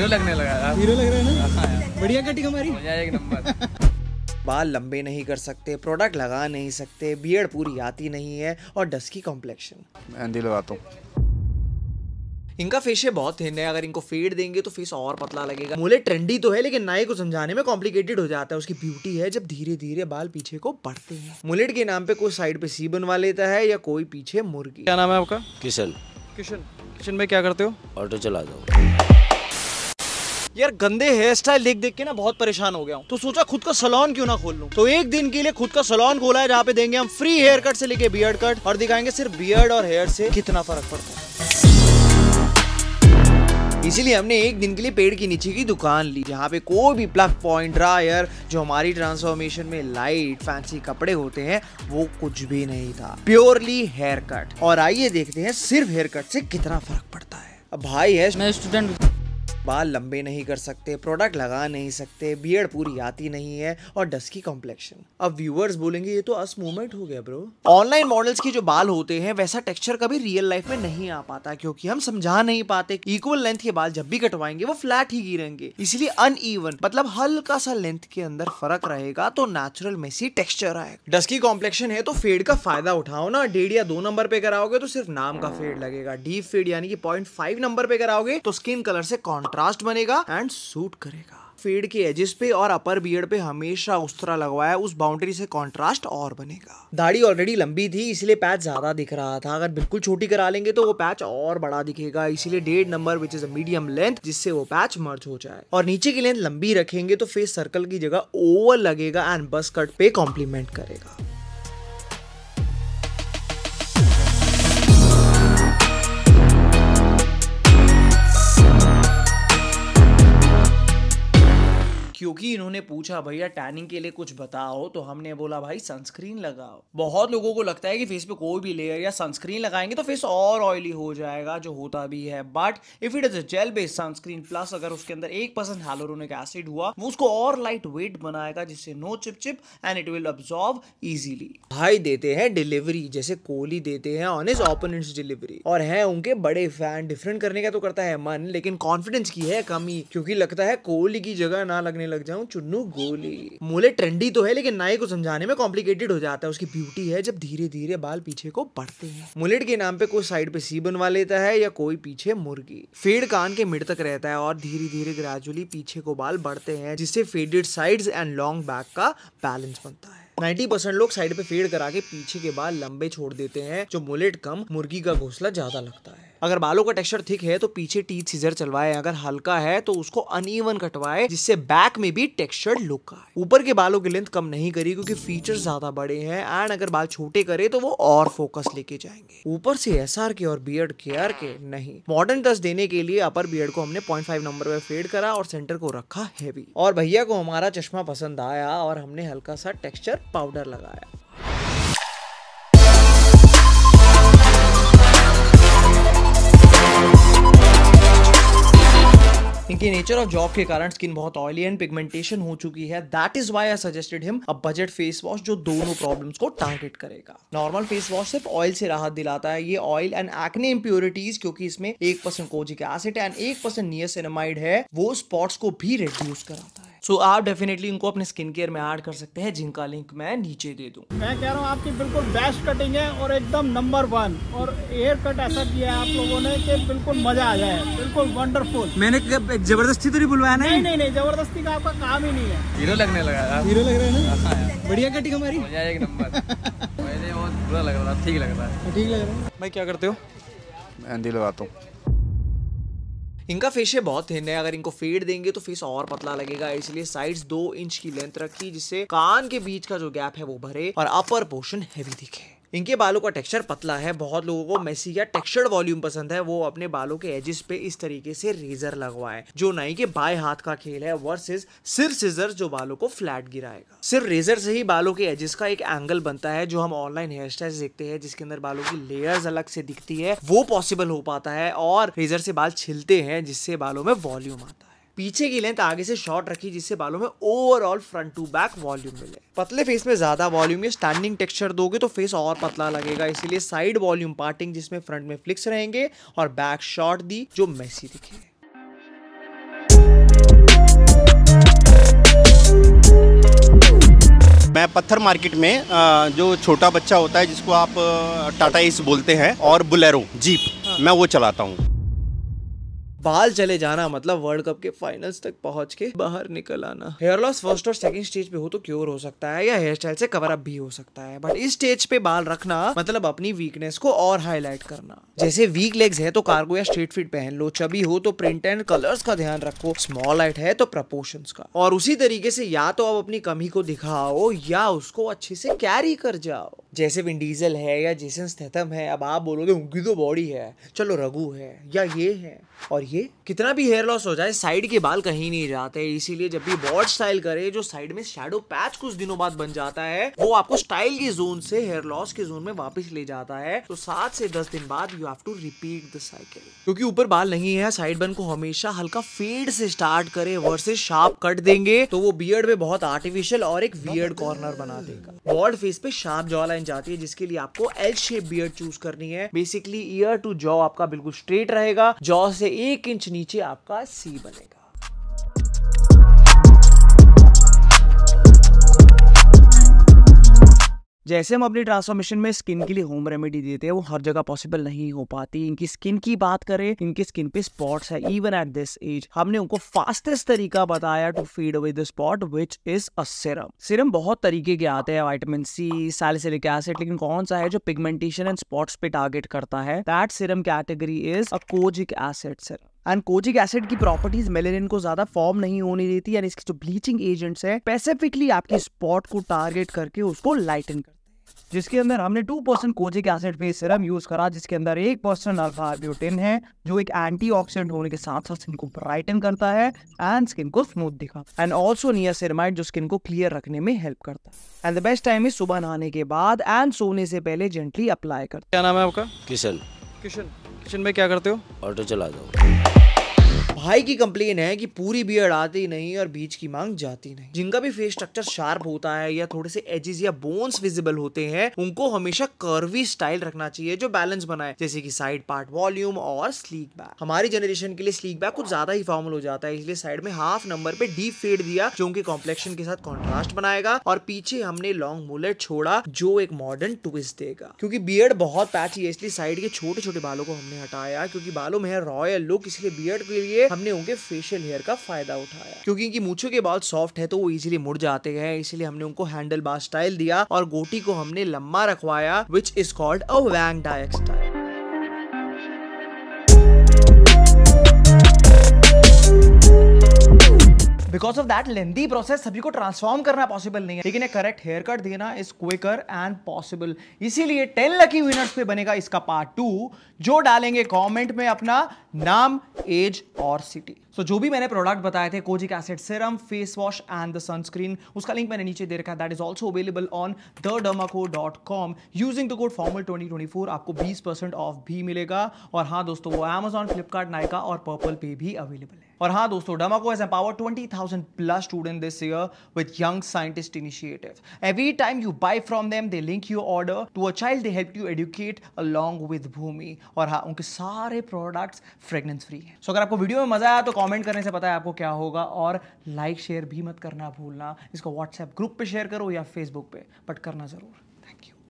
Hero लगने लगा था हीरो लग रहा रहे हैं हाँ, हाँ। बढ़िया कटिंग हमारी एक नंबर बाल लंबे नहीं कर सकते प्रोडक्ट लगा नहीं सकते बियर्ड पूरी आती नहीं है और डस्की कॉम्प्लेक्शन मेहंदी लगाता हूँ इनका फेशियल बहुत थिन है अगर इनको फेड देंगे तो फेस और पतला लगेगा मूले ट्रेंडी तो है लेकिन नाई को समझाने में कॉम्प्लिकेटेड हो जाता है उसकी ब्यूटी है जब धीरे धीरे बाल पीछे को बढ़ते हैं मुलेट के नाम पे कोई साइड पे सी बनवा लेता है या कोई पीछे मुर्गी क्या नाम है आपका किशन किशन किशन में क्या करते हो ऑटो चला जाओ यार गंदे हेयर स्टाइल देख देख के ना बहुत परेशान हो गया हूँ तो सोचा खुद का सलोन क्यों ना खोल लू तो एक दिन के लिए खुद का सलोन खोला है जहाँ पे देंगे हम फ्री हेयर कट से लेके बियर्ड कट और दिखाएंगे सिर्फ बियर्ड और हेयर से कितना फर्क पड़ता है इसीलिए हमने एक दिन के लिए पेड़ के नीचे की दुकान ली जहाँ पे कोई भी प्लग पॉइंट ड्रायर जो हमारी ट्रांसफॉर्मेशन में लाइट फैंसी कपड़े होते हैं वो कुछ भी नहीं था प्योरली हेयर कट और आइए देखते हैं सिर्फ हेयर कट से कितना फर्क पड़ता है अब भाई है मैं स्टूडेंट बाल लंबे नहीं कर सकते प्रोडक्ट लगा नहीं सकते बियड पूरी आती नहीं है और डस्की कॉम्प्लेक्शन अब व्यूअर्स बोलेंगे ये तो अस मोमेंट हो गया ब्रो ऑनलाइन मॉडल्स की जो बाल होते हैं वैसा टेक्सचर कभी रियल लाइफ में नहीं आ पाता क्योंकि हम समझा नहीं पाते इक्वल लेंथ के बाल जब भी कटवाएंगे वो फ्लैट ही गिरेंगे इसलिए अन मतलब हल्का सा लेंथ के अंदर फर्क रहेगा तो नेचुरल में सी टेक्सचर आएगा डस्की कॉम्प्लेक्शन है तो फेड का फायदा उठाओ ना डेढ़ या दो नंबर पे कराओगे तो सिर्फ नाम का फेड लगेगा डीप फेड यानी कि पॉइंट फाइव नंबर पे कराओगे तो स्किन कलर से कॉन्ट कंट्रास्ट बनेगा एंड सूट करेगा फेड के एजेस पे और अपर बियर्ड पे हमेशा उस तरह लगवाया उस बाउंड्री से कॉन्ट्रास्ट और बनेगा दाढ़ी ऑलरेडी लंबी थी इसलिए पैच ज्यादा दिख रहा था अगर बिल्कुल छोटी करा लेंगे तो वो पैच और बड़ा दिखेगा इसीलिए डेढ़ number which is medium length जिससे वो पैच मर्ज हो जाए और नीचे की लेंथ लंबी रखेंगे तो फेस सर्कल की जगह ओवर लगेगा एंड बस कट पे कॉम्प्लीमेंट करेगा क्योंकि इन्होंने पूछा भैया टैनिंग के लिए कुछ बताओ तो हमने बोला भाई सनस्क्रीन लगाओ बहुत लोगों को लगता है कि फेस पे कोई भी लेयर या सनस्क्रीन लगाएंगे तो फेस और ऑयली हो जाएगा जो होता भी है but if it is a gel based sunscreen plus अगर उसके अंदर एक परसेंट हालोरोनिक एसिड हुआ वो उसको और लाइट वेट बनाएगा जिससे नो चिप चिप and it will absorb easily भाई देते हैं डिलीवरी जैसे कोहली देते हैं ऑन इज ओपोनेंट्स डिलीवरी और है उनके बड़े फैन डिफरेंट करने का तो करता है मन लेकिन कॉन्फिडेंस की है कमी क्योंकि लगता है कोहली की जगह ना लगने लग लग जाऊं चुन्नू गोली मोले ट्रेंडी तो है लेकिन नाई को समझाने में कॉम्प्लिकेटेड हो जाता है उसकी ब्यूटी है जब धीरे धीरे बाल पीछे को बढ़ते हैं मुलेट के नाम पे कोई साइड पे सी बनवा लेता है या कोई पीछे मुर्गी फेड कान के मिड तक रहता है और धीरे धीरे ग्रेजुअली पीछे को बाल बढ़ते हैं जिससे faded side and long back का बैलेंस बनता है 90 परसेंट लोग साइड पे फेड करा के पीछे के बाल लंबे छोड़ देते हैं जो मुलेट कम मुर्गी का घोसला ज्यादा लगता है अगर बालों का टेक्सचर थिक है तो पीछे टीथ सीजर चलवाए अगर हल्का है तो उसको अनइवन कटवाए जिससे बैक में भी टेक्सचर लुक आए ऊपर के बालों की लेंथ कम नहीं करी क्योंकि फीचर ज्यादा बड़े हैं एंड अगर बाल छोटे करे तो वो और फोकस लेके जाएंगे ऊपर से एस के और बियर्ड केयर के नहीं मॉडर्न टच देने के लिए अपर बियड को हमने पॉइंट नंबर में फेड करा और सेंटर को रखा हैवी और भैया को हमारा चश्मा पसंद आया और हमने हल्का सा टेक्सचर पाउडर लगाया इनके नेचर ऑफ जॉब के कारण स्किन बहुत ऑयली एंड पिगमेंटेशन हो चुकी है that is why I suggested him a budget face wash जो दोनों प्रॉब्लम्स को टारगेट करेगा नॉर्मल फेस वॉश सिर्फ ऑयल से राहत दिलाता है ये ऑयल एंड एक्ने इम्प्योरिटीज क्योंकि इसमें एक परसेंट कोजिक एसिड एंड एक परसेंट नियसिनमाइड है वो स्पॉट्स को भी रिड्यूस कराता है सो so, आप डेफिनेटली इनको अपने स्किन केयर में ऐड कर सकते हैं जिनका लिंक मैं नीचे दे दूँ मैं कह रहा हूँ आपकी बिल्कुल बेस्ट कटिंग है और एकदम नंबर वन और हेयर कट ऐसा किया है आप लोगों ने कि बिल्कुल मजा आ जाए बिल्कुल वंडरफुल मैंने जबरदस्ती तो नहीं बुलवाया नहीं नहीं नहीं जबरदस्ती का आपका काम ही नहीं है हीरो लगने लगा हीरो लग रहा है हाँ, हाँ, बढ़िया कटिंग हमारी एक नंबर बुरा लग रहा ठीक लग रहा है ठीक लग रहा है भाई क्या करते हो मेहंदी लगाता हूँ इनका फेस है बहुत थिन है अगर इनको फेड देंगे तो फेस और पतला लगेगा इसलिए साइड्स दो इंच की लेंथ रखी जिससे कान के बीच का जो गैप है वो भरे और अपर पोर्शन हैवी दिखे इनके बालों का टेक्सचर पतला है बहुत लोगों को मेसी का टेक्सचर्ड वॉल्यूम पसंद है वो अपने बालों के एजिस पे इस तरीके से रेजर लगवाए जो नाई के बाएं हाथ का खेल है वर्सेस सिर सीजर जो बालों को फ्लैट गिराएगा सिर्फ रेजर से ही बालों के एजिस का एक एंगल बनता है जो हम ऑनलाइन हेयर स्टाइल देखते हैं जिसके अंदर बालों की लेयर्स अलग से दिखती है वो पॉसिबल हो पाता है और रेजर से बाल छिलते हैं जिससे बालों में वॉल्यूम आता है पीछे की लेंथ आगे से शॉर्ट रखी जिससे बालों में overall front to back volume मिले पतले फेस में ज्यादा वॉल्यूम या स्टैंडिंग टेक्सचर दोगे तो फेस और पतला लगेगा इसीलिए साइड वॉल्यूम पार्टिंग जिसमें फ्रंट में फ्लिक्स रहेंगे और बैक शॉर्ट दी जो मैसी दिखे मैं पत्थर मार्केट में जो छोटा बच्चा होता है जिसको आप टाटा इस बोलते हैं और बुलेरो जीप हाँ। मैं वो चलाता हूँ बाहर चले जाना मतलब वर्ल्ड कप के फाइनल्स तक पहुंच के बाहर निकल आना हेयर लॉस फर्स्ट और सेकंड स्टेज पे हो तो क्योर हो सकता है या हेयर स्टाइल से कवर अप भी हो सकता है बट इस स्टेज पे बाल रखना मतलब अपनी वीकनेस को और हाईलाइट करना जैसे वीक लेग्स है तो कार्गो या स्ट्रीट फिट पहन लो चबी हो तो प्रिंट एंड कलर्स का ध्यान रखो स्मॉल लाइट है तो प्रपोर्शन का और उसी तरीके से या तो आप अपनी कमी को दिखाओ या उसको अच्छे से कैरी कर जाओ जैसे विन डीजल है या जेसन स्थतम है अब आप बोलोगे उनकी तो बॉडी है चलो रघु है या ये है और ये कितना भी हेयर लॉस हो जाए साइड के बाल कहीं नहीं जाते इसीलिए जब भी बॉड स्टाइल करे जो साइड में शेडो पैच कुछ दिनों बाद बन जाता है वो आपको स्टाइल के जोन से हेयर लॉस के जोन में वापस ले जाता है तो सात से दस दिन बाद you have to repeat the cycle क्योंकि ऊपर बाल नहीं है साइड बन को हमेशा हल्का फेड से स्टार्ट करे वर्सेज शार्प कट देंगे तो वो बियर्ड में बहुत आर्टिफिशियल और एक बियर्ड कॉर्नर बना देगा बॉड फेस पे शार्प ज्वाला लाइन जाती है जिसके लिए आपको एल शेप बियर्ड चूज करनी है बेसिकली ईयर टू जॉ आपका बिल्कुल स्ट्रेट रहेगा जॉ से एक इंच नीचे आपका सी बनेगा जैसे हम अपनी ट्रांसफॉर्मेशन में स्किन के लिए होम रेमेडी देते हैं वो हर जगह पॉसिबल नहीं हो पाती इनकी स्किन की बात करें इनकी स्किन पे स्पॉट्स है इवन एट दिस एज हमने उनको फास्टेस्ट तरीका बताया to fade away the spot which is a serum serum बहुत तरीके के आते हैं वाइटामिन सी सैलिसिलिक एसिड लेकिन कौन सा है जो पिगमेंटेशन एंड स्पॉट्स पे टारगेट करता है that serum category is a kojic acid serum and kojic acid की प्रॉपर्टीज मेलेनिन को ज्यादा फॉर्म नहीं होने देती एंड इसकी जो ब्लीचिंग एजेंट्स है स्पेसिफिकली आपकी स्पॉट को टारगेट करके उसको लाइटन करते जिसके अंदर हमने two percent kojic acid base serum use करा जिसके अंदर एक परसेंट अल्फा है जो एक एंटीऑक्सीडेंट होने के साथ साथ स्किन को ब्राइटन करता है एंड स्किन को स्मूथ दिखा एंड ऑल्सो नियर नियरमाइड जो स्किन को क्लियर रखने में हेल्प करता है and the best time is सुबह नहाने के बाद एंड सोने से पहले जेंटली अप्लाई करता है क्या नाम है आपका किशन किशन किचन में क्या करते हो ऑटो चला जाओ भाई की कंप्लेन है कि पूरी बियर्ड आती नहीं और बीच की मांग जाती नहीं जिनका भी फेस स्ट्रक्चर शार्प होता है या थोड़े से एजेस या बोन्स विजिबल होते हैं उनको हमेशा कर्वी स्टाइल रखना चाहिए जो बैलेंस बनाए जैसे कि साइड पार्ट वॉल्यूम और स्लीक बैक हमारी जनरेशन के लिए स्लीक बैक कुछ ज्यादा ही फॉर्मल हो जाता है इसलिए साइड में हाफ नंबर पे डीप फेड दिया जो उनके कॉम्प्लेक्शन के साथ कॉन्ट्रास्ट बनाएगा और पीछे हमने लॉन्ग मुलेट छोड़ा जो एक मॉडर्न ट्विस्ट देगा क्योंकि बियर्ड बहुत पैची है इसलिए साइड के छोटे छोटे बालों को हमने हटाया क्योंकि बालों में है रॉयल लुक इसलिए बियर्ड के लिए हमने उनके फेशियल हेयर का फायदा उठाया क्योंकि इनकी मूछो के बाल सॉफ्ट है तो वो इजिली मुड़ जाते हैं इसलिए हमने उनको हैंडल बार स्टाइल दिया और गोटी को हमने लंबा रखवाया which is called a Van Dyke style because of that lengthy process सभी को ट्रांसफॉर्म करना पॉसिबल नहीं है लेकिन करेक्ट हेयर कट देना इज क्विकर एंड पॉसिबल इसीलिए टेन लकी विनर्स पे बनेगा इसका पार्ट टू जो डालेंगे कॉमेंट में अपना नाम एज और सिटी सो so, जो भी मैंने प्रोडक्ट बताए थे kojic acid serum face wash and the sunscreen उसका लिंक मैंने नीचे दे रखा है that is also available on the Dermaco dot com using the code formal twenty twenty four आपको बीस परसेंट ऑफ भी मिलेगा और हाँ दोस्तों वो अमेजॉन फ्लिपकार्ट नाइका और पर्पल पे भी अवेलेबल है और हाँ दोस्तों Dermaco has empower thousand plus student this year with young scientist initiative every time you buy from them they link you order to a child they help you educate along with Bhumi और हाँ उनके सारे products fragrance free हैं सो so, अगर आपको video में मजा आया तो कमेंट करने से पता है आपको क्या होगा और लाइक शेयर भी मत करना भूलना इसको व्हाट्सएप ग्रुप पे शेयर करो या फेसबुक पे बट करना ज़रूर